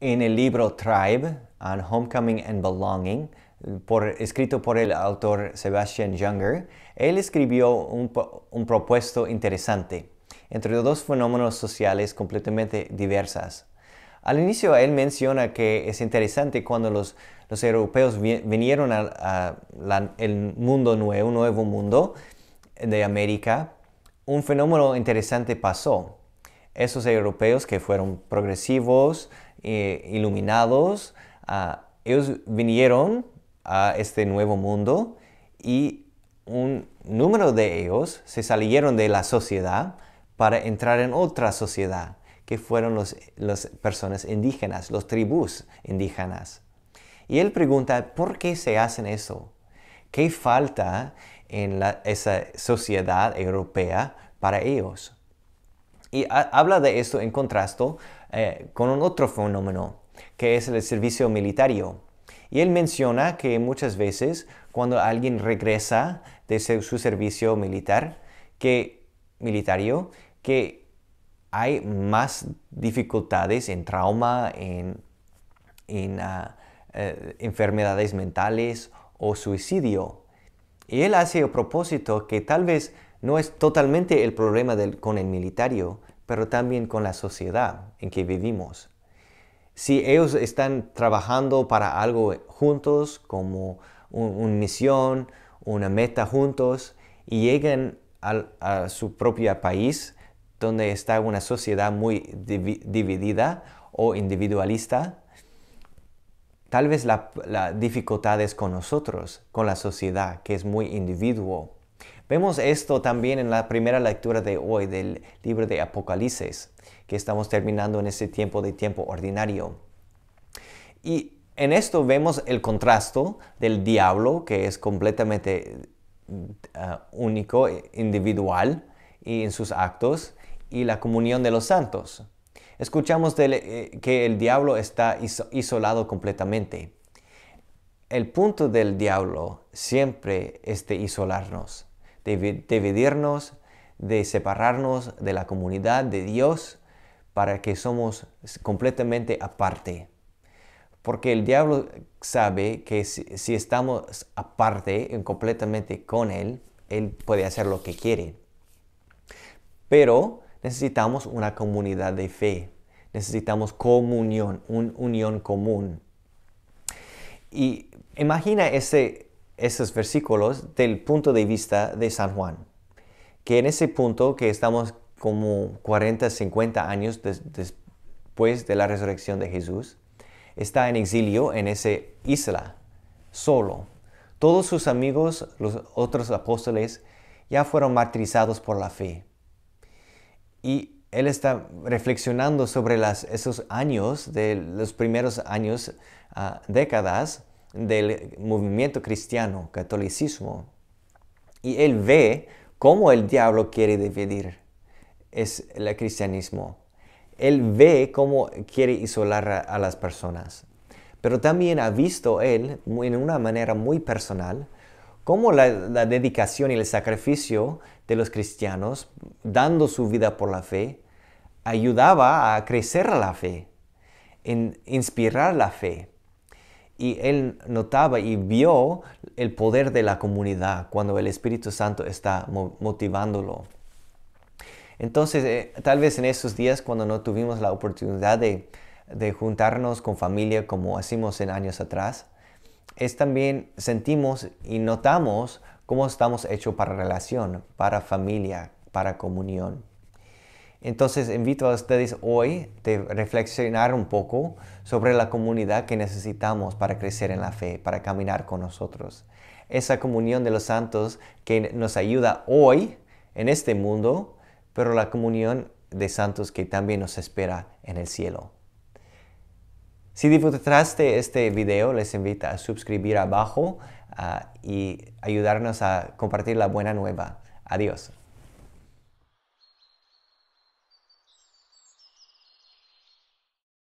en el libro Tribe, On Homecoming and Belonging, por, escrito por el autor Sebastian Junger, él escribió un, propuesto interesante entre dos fenómenos sociales completamente diversas. Al inicio él menciona que es interesante cuando los, los europeos vinieron al mundo nuevo, un nuevo mundo de América, un fenómeno interesante pasó esos europeos que fueron progresivos, eh, iluminados, ah, ellos vinieron a este nuevo mundo y un número de ellos se salieron de la sociedad para entrar en otra sociedad, que fueron las personas indígenas, los tribus indígenas. Y él pregunta, ¿por qué se hacen eso? ¿Qué falta en esa sociedad europea para ellos? Y habla de esto en contraste eh, con un otro fenómeno, que es el servicio militar. Y él menciona que muchas veces cuando alguien regresa de su servicio militar, que, militario, que hay más dificultades en trauma, en, ah, eh, enfermedades mentales o suicidio y él hace a propósito que tal vez no es totalmente el problema con el militario, pero también con la sociedad en que vivimos. Si ellos están trabajando para algo juntos, como una misión, una meta juntos, y llegan a su propio país, donde está una sociedad muy dividida o individualista, Tal vez la, dificultad es con nosotros, con la sociedad, que es muy individuo. Vemos esto también en la primera lectura de hoy del libro de Apocalipsis, que estamos terminando en este tiempo de tiempo ordinario. Y en esto vemos el contraste del diablo, que es completamente uh, único, individual y en sus actos, y la comunión de los santos, Escuchamos eh, que el diablo está isolado completamente. El punto del diablo siempre es de isolarnos, de dividirnos, de separarnos de la comunidad de Dios para que somos completamente aparte. Porque el diablo sabe que si, si estamos aparte, completamente con Él, Él puede hacer lo que quiere. Pero necesitamos una comunidad de fe. Necesitamos comunión, una unión común. Y imagina esos versículos del punto de vista de San Juan, que en ese punto que estamos como 40, 50 años después de la resurrección de Jesús, está en exilio en esa isla, solo. Todos sus amigos, los otros apóstoles, ya fueron martirizados por la fe y él está reflexionando sobre esos años, de los primeros años, ah, décadas del movimiento cristiano, catolicismo. Y él ve cómo el diablo quiere dividir el cristianismo. Él ve cómo quiere isolar a las personas. Pero también ha visto él, en una manera muy personal, cómo la, dedicación y el sacrificio de los cristianos, dando su vida por la fe, ayudaba a crecer la fe, en inspirar la fe. Y él notaba y vio el poder de la comunidad cuando el Espíritu Santo está motivándolo. Entonces, eh, tal vez en esos días cuando no tuvimos la oportunidad de, de juntarnos con familia como hacíamos en años atrás, es también sentimos y notamos cómo estamos hechos para relación, para familia, para comunión. Entonces invito a ustedes hoy a reflexionar un poco sobre la comunidad que necesitamos para crecer en la fe, para caminar con nosotros. Esa comunión de los santos que nos ayuda hoy en este mundo, pero la comunión de santos que también nos espera en el cielo. Si disfrutaste este video, les invito a suscribir abajo ah, y ayudarnos a compartir la buena nueva. Adiós.